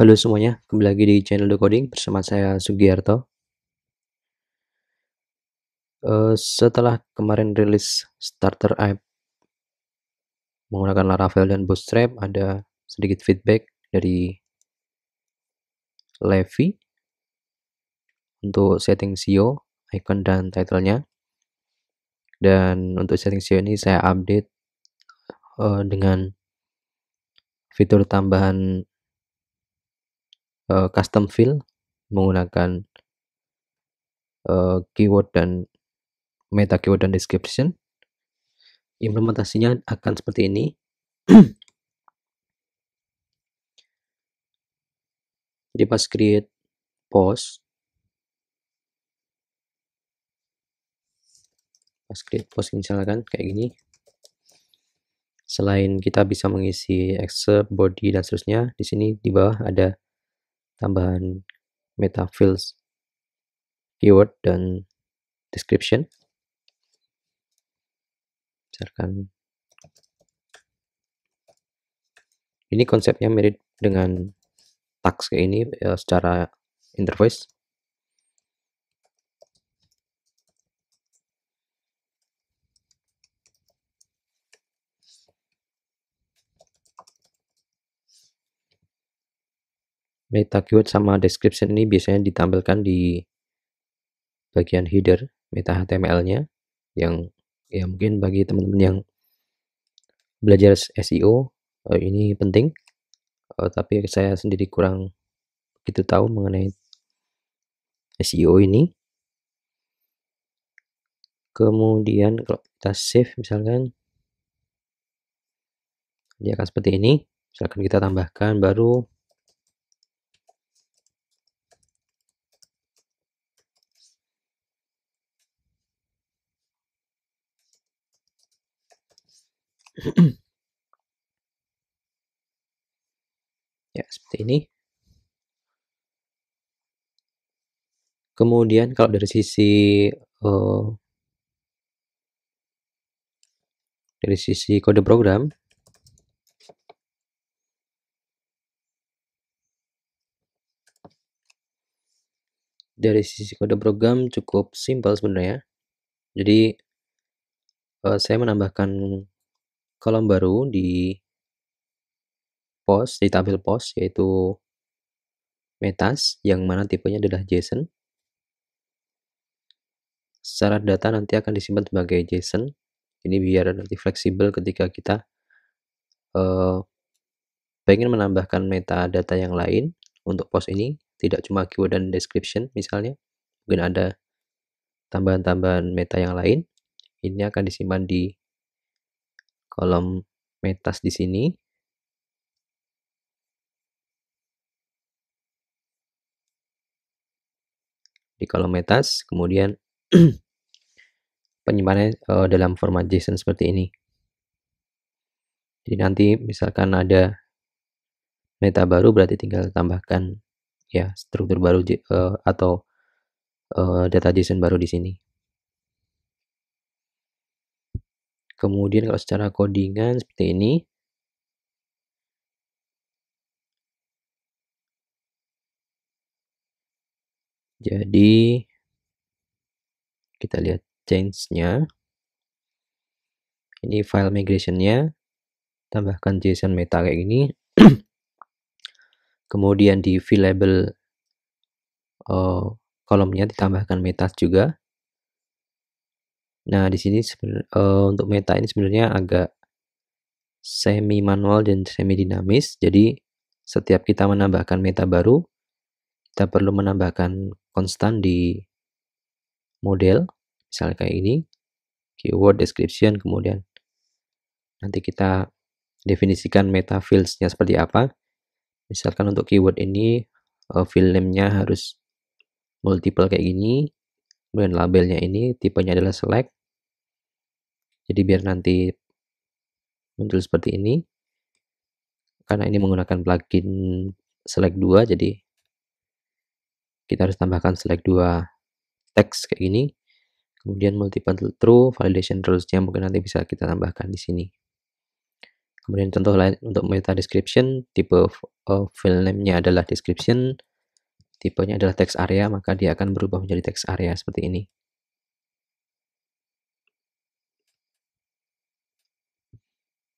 Halo semuanya, kembali lagi di channel The Coding bersama saya Sugiyarto. Uh, eh, setelah kemarin rilis starter app menggunakan Laravel dan Bootstrap, ada sedikit feedback dari Levi untuk setting SEO, icon dan titlenya. Dan untuk setting SEO ini saya update uh, dengan fitur tambahan uh, custom fill menggunakan uh, keyword dan meta keyword dan description implementasinya akan seperti ini jadi pas create post pas create post misalkan kayak gini selain kita bisa mengisi excerpt, body dan seterusnya di sini di bawah ada tambahan meta fields keyword dan description misalkan ini konsepnya mirip dengan tags kayak ini eh, secara interface meta keyword sama description ini biasanya ditampilkan di bagian header meta HTML-nya yang ya mungkin bagi teman-teman yang belajar SEO eh, ini penting eh, tapi saya sendiri kurang begitu tahu mengenai SEO ini kemudian kalau kita save misalkan dia akan seperti ini misalkan kita tambahkan baru ya, seperti ini. Kemudian kalau dari sisi uh, dari sisi kode program dari sisi kode program cukup simpel sebenarnya. Jadi uh, saya menambahkan kolom baru di post, di tabel post, yaitu metas, yang mana tipenya adalah JSON. Secara data nanti akan disimpan sebagai JSON, ini biar nanti fleksibel ketika kita uh, pengen menambahkan metadata yang lain untuk post ini, tidak cuma keyword dan description misalnya, mungkin ada tambahan-tambahan meta yang lain, ini akan disimpan di kolom metas di sini. Di kolom metas, kemudian penyimpanannya uh, eh, dalam format JSON seperti ini. Jadi nanti misalkan ada meta baru berarti tinggal tambahkan ya struktur baru uh, atau uh, data JSON baru di sini. Kemudian kalau secara codingan seperti ini. Jadi kita lihat change-nya. Ini file migration-nya. Tambahkan JSON meta kayak gini. Kemudian di view label uh, eh, kolomnya ditambahkan meta juga. Nah, di sini uh, untuk meta ini sebenarnya agak semi manual dan semi dinamis. Jadi, setiap kita menambahkan meta baru, kita perlu menambahkan konstan di model, misalnya kayak ini, keyword description, kemudian nanti kita definisikan meta fields-nya seperti apa. Misalkan untuk keyword ini, uh, field name-nya harus multiple kayak gini, kemudian labelnya ini tipenya adalah select, jadi biar nanti muncul seperti ini karena ini menggunakan plugin select 2 jadi kita harus tambahkan select 2 teks kayak gini kemudian multiple true validation rules rulesnya mungkin nanti bisa kita tambahkan di sini kemudian contoh lain untuk meta description tipe e, file name-nya adalah description tipenya adalah text area maka dia akan berubah menjadi text area seperti ini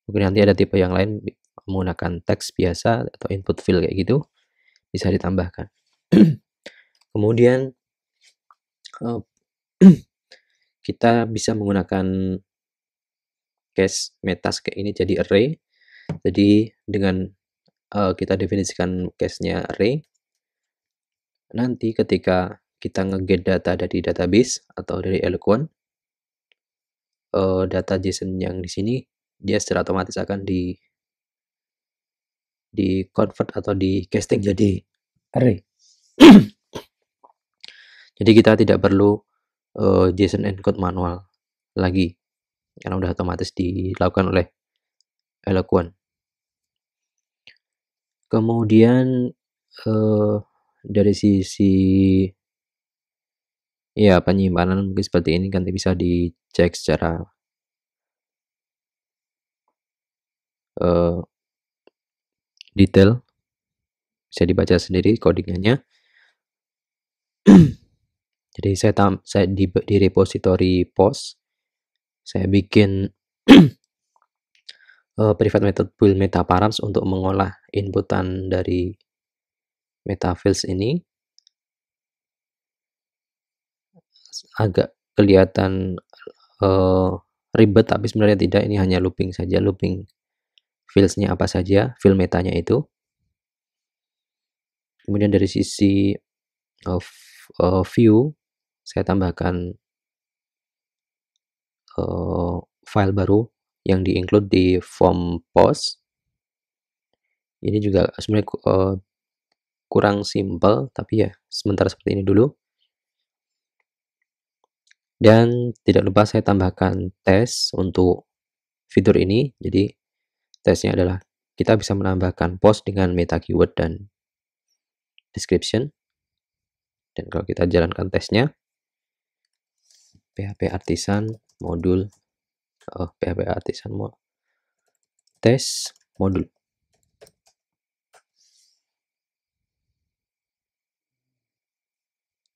mungkin nanti ada tipe yang lain menggunakan teks biasa atau input field kayak gitu bisa ditambahkan kemudian eh, kita bisa menggunakan case metas kayak ini jadi array jadi dengan uh, kita definisikan case-nya array nanti ketika kita nge ngeget data dari database atau dari Eloquent uh, data JSON yang di sini dia secara otomatis akan di di convert atau di casting jadi array. jadi kita tidak perlu uh, eh, JSON encode manual lagi karena udah otomatis dilakukan oleh Eloquent. Kemudian uh, dari sisi ya penyimpanan mungkin seperti ini kan bisa dicek secara uh, detail bisa dibaca sendiri codingannya jadi saya tam saya di, di repository post saya bikin uh, private method build meta params untuk mengolah inputan dari meta fields ini agak kelihatan uh, ribet tapi sebenarnya tidak ini hanya looping saja looping fieldsnya apa saja, field metanya itu. Kemudian dari sisi of, uh, view, saya tambahkan uh, file baru yang di-include di form post. Ini juga sebenarnya uh, kurang simple, tapi ya sementara seperti ini dulu. Dan tidak lupa saya tambahkan tes untuk fitur ini. Jadi tesnya adalah kita bisa menambahkan post dengan meta keyword dan description. Dan kalau kita jalankan tesnya, PHP artisan modul oh, PHP artisan mo tes modul.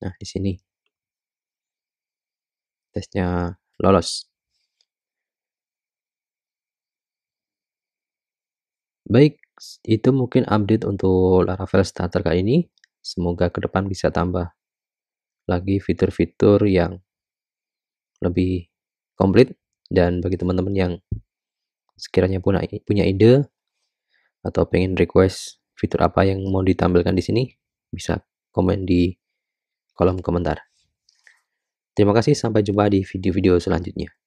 Nah, di sini tesnya lolos. Baik, itu mungkin update untuk Laravel Starter kali ini. Semoga ke depan bisa tambah lagi fitur-fitur yang lebih komplit dan bagi teman-teman yang sekiranya punya punya ide atau pengen request fitur apa yang mau ditampilkan di sini bisa komen di kolom komentar. Terima kasih sampai jumpa di video-video selanjutnya.